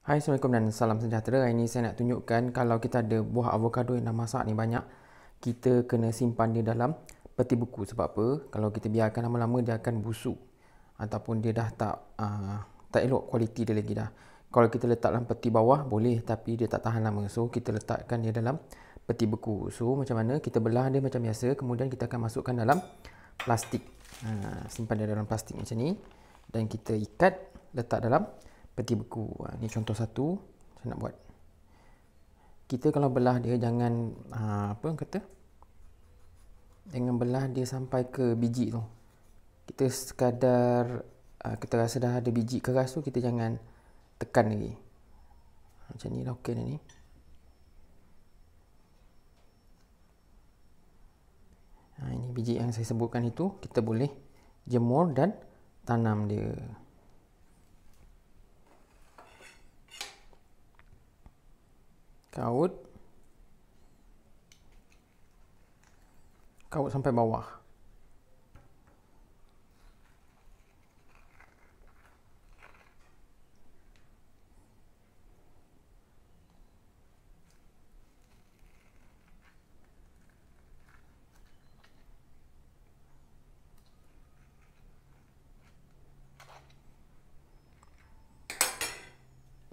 Hai Assalamualaikum dan salam sejahtera Hari ini saya nak tunjukkan kalau kita ada buah avocado yang dah masak ni banyak Kita kena simpan dia dalam peti buku sebab apa Kalau kita biarkan lama-lama dia akan busuk Ataupun dia dah tak uh, tak elok kualiti dia lagi dah Kalau kita letak dalam peti bawah boleh tapi dia tak tahan lama So kita letakkan dia dalam peti beku So macam mana kita belah dia macam biasa Kemudian kita akan masukkan dalam plastik uh, Simpan dia dalam plastik macam ni Dan kita ikat letak dalam plastik peti beku. Ini ha, contoh satu saya nak buat. Kita kalau belah dia jangan ha, apa yang kata? Jangan belah dia sampai ke biji tu. Kita sekadar ha, kita rasa dah ada biji keras tu kita jangan tekan lagi. Macam ni lah okey ni. Ha, ini biji yang saya sebutkan itu kita boleh jemur dan tanam dia. kaut kaut sampai bawah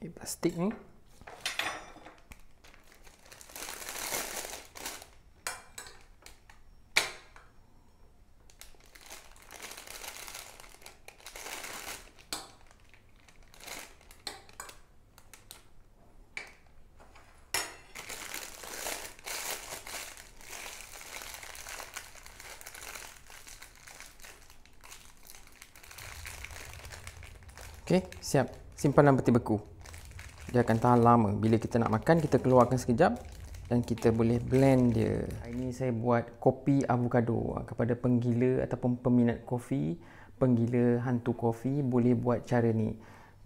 plastik ni Okey, siap. Simpan dalam peti beku. Dia akan tahan lama. Bila kita nak makan, kita keluarkan sekejap dan kita boleh blend dia. Hari ini saya buat kopi avocado ah, kepada penggila ataupun peminat kopi, penggila hantu kopi boleh buat cara ni.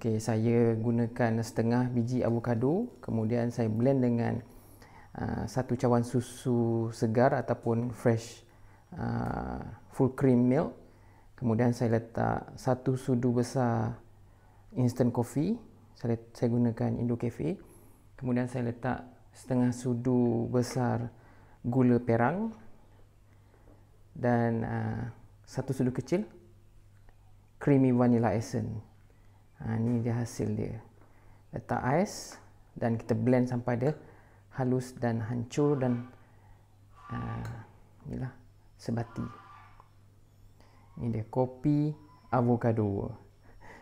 Okey, saya gunakan setengah biji avocado, kemudian saya blend dengan uh, satu cawan susu segar ataupun fresh uh, full cream milk. Kemudian saya letak satu sudu besar instant coffee saya saya gunakan Indo Cafe kemudian saya letak setengah sudu besar gula perang dan uh, satu sudu kecil creamy vanilla essence ha, ah, ini dia hasil dia letak ais dan kita blend sampai dia halus dan hancur dan uh, lah sebati ini dia kopi avocado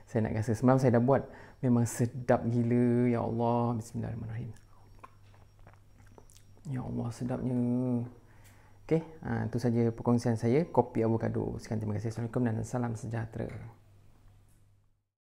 saya nak rasa semalam saya dah buat memang sedap gila ya Allah bismillahirrahmanirrahim ya Allah sedapnya okey ah, itu saja perkongsian saya kopi avocado sekian terima kasih assalamualaikum dan salam sejahtera